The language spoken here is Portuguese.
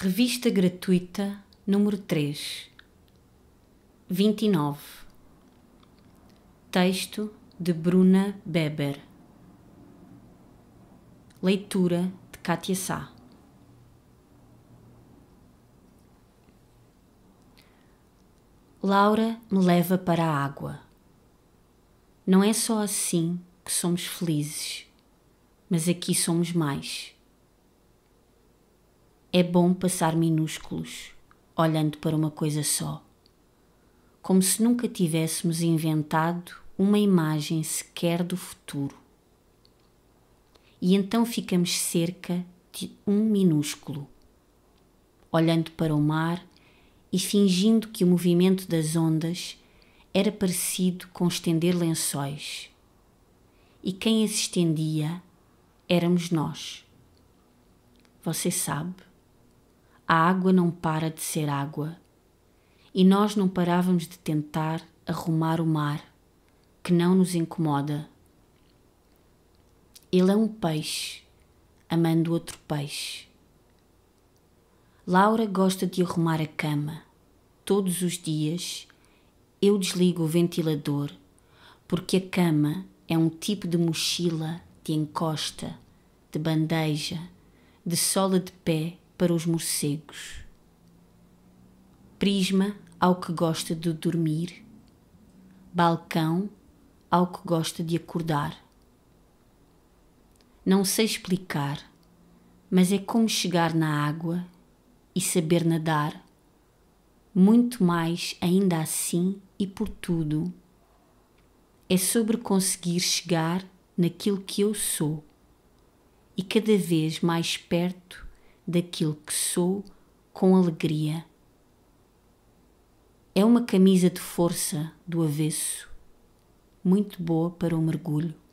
Revista gratuita número 3, 29. Texto de Bruna Beber. Leitura de Kátia Sá. Laura me leva para a água. Não é só assim que somos felizes, mas aqui somos mais. É bom passar minúsculos, olhando para uma coisa só. Como se nunca tivéssemos inventado uma imagem sequer do futuro. E então ficamos cerca de um minúsculo, olhando para o mar e fingindo que o movimento das ondas era parecido com estender lençóis. E quem as estendia éramos nós. Você sabe? a água não para de ser água. E nós não parávamos de tentar arrumar o mar, que não nos incomoda. Ele é um peixe, amando outro peixe. Laura gosta de arrumar a cama. Todos os dias eu desligo o ventilador, porque a cama é um tipo de mochila de encosta, de bandeja, de sola de pé para os morcegos. Prisma ao que gosta de dormir, balcão ao que gosta de acordar. Não sei explicar, mas é como chegar na água e saber nadar, muito mais ainda assim e por tudo. É sobre conseguir chegar naquilo que eu sou e cada vez mais perto daquilo que sou com alegria. É uma camisa de força do avesso, muito boa para o mergulho.